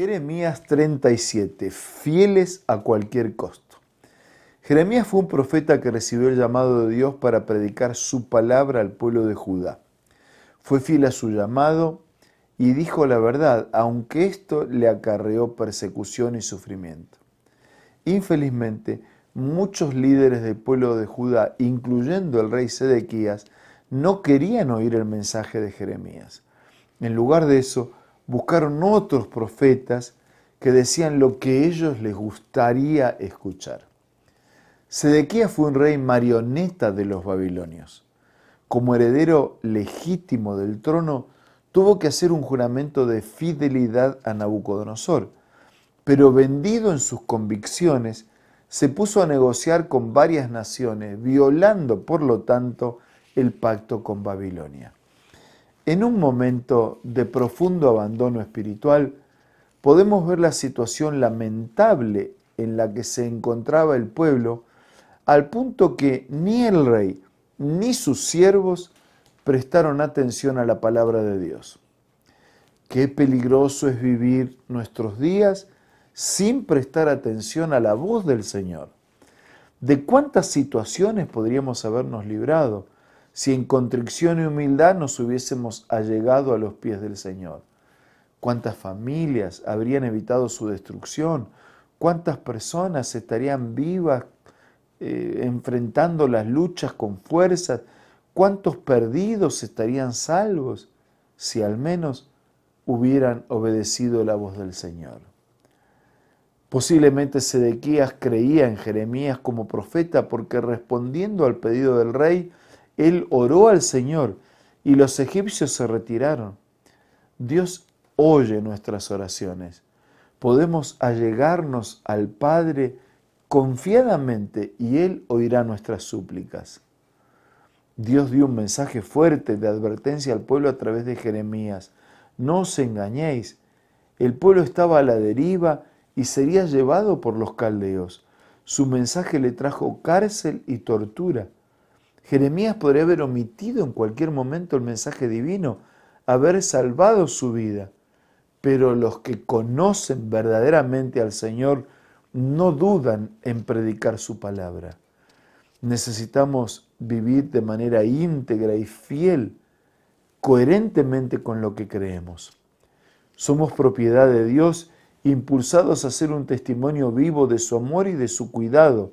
Jeremías 37, fieles a cualquier costo. Jeremías fue un profeta que recibió el llamado de Dios para predicar su palabra al pueblo de Judá. Fue fiel a su llamado y dijo la verdad, aunque esto le acarreó persecución y sufrimiento. Infelizmente, muchos líderes del pueblo de Judá, incluyendo el rey Sedequías, no querían oír el mensaje de Jeremías. En lugar de eso, buscaron otros profetas que decían lo que ellos les gustaría escuchar. Sedequía fue un rey marioneta de los babilonios. Como heredero legítimo del trono, tuvo que hacer un juramento de fidelidad a Nabucodonosor, pero vendido en sus convicciones, se puso a negociar con varias naciones, violando por lo tanto el pacto con Babilonia. En un momento de profundo abandono espiritual, podemos ver la situación lamentable en la que se encontraba el pueblo, al punto que ni el rey ni sus siervos prestaron atención a la palabra de Dios. Qué peligroso es vivir nuestros días sin prestar atención a la voz del Señor. ¿De cuántas situaciones podríamos habernos librado? si en contrición y humildad nos hubiésemos allegado a los pies del Señor. ¿Cuántas familias habrían evitado su destrucción? ¿Cuántas personas estarían vivas eh, enfrentando las luchas con fuerzas, ¿Cuántos perdidos estarían salvos si al menos hubieran obedecido la voz del Señor? Posiblemente Sedequías creía en Jeremías como profeta porque respondiendo al pedido del rey, él oró al Señor y los egipcios se retiraron. Dios oye nuestras oraciones. Podemos allegarnos al Padre confiadamente y Él oirá nuestras súplicas. Dios dio un mensaje fuerte de advertencia al pueblo a través de Jeremías. No os engañéis. El pueblo estaba a la deriva y sería llevado por los caldeos. Su mensaje le trajo cárcel y tortura Jeremías podría haber omitido en cualquier momento el mensaje divino, haber salvado su vida, pero los que conocen verdaderamente al Señor no dudan en predicar su palabra. Necesitamos vivir de manera íntegra y fiel, coherentemente con lo que creemos. Somos propiedad de Dios, impulsados a ser un testimonio vivo de su amor y de su cuidado,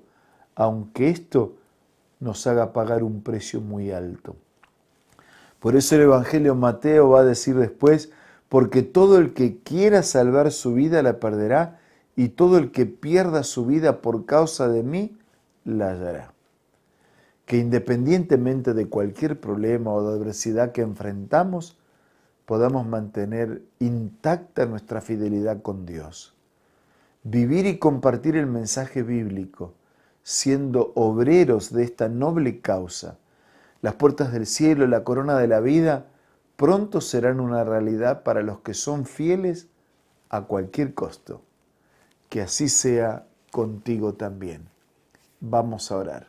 aunque esto nos haga pagar un precio muy alto. Por eso el Evangelio Mateo va a decir después, porque todo el que quiera salvar su vida la perderá, y todo el que pierda su vida por causa de mí la hallará. Que independientemente de cualquier problema o de adversidad que enfrentamos, podamos mantener intacta nuestra fidelidad con Dios. Vivir y compartir el mensaje bíblico siendo obreros de esta noble causa, las puertas del cielo, la corona de la vida, pronto serán una realidad para los que son fieles a cualquier costo. Que así sea contigo también. Vamos a orar.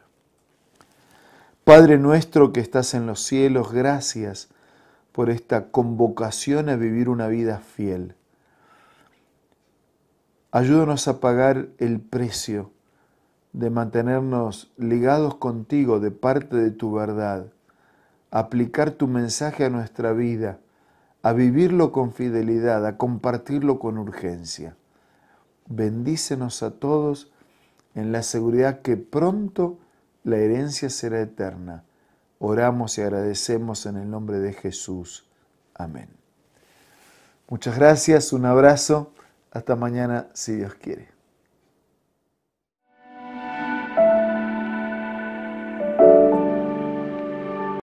Padre nuestro que estás en los cielos, gracias por esta convocación a vivir una vida fiel. Ayúdanos a pagar el precio de mantenernos ligados contigo de parte de tu verdad, aplicar tu mensaje a nuestra vida, a vivirlo con fidelidad, a compartirlo con urgencia. Bendícenos a todos en la seguridad que pronto la herencia será eterna. Oramos y agradecemos en el nombre de Jesús. Amén. Muchas gracias, un abrazo, hasta mañana si Dios quiere.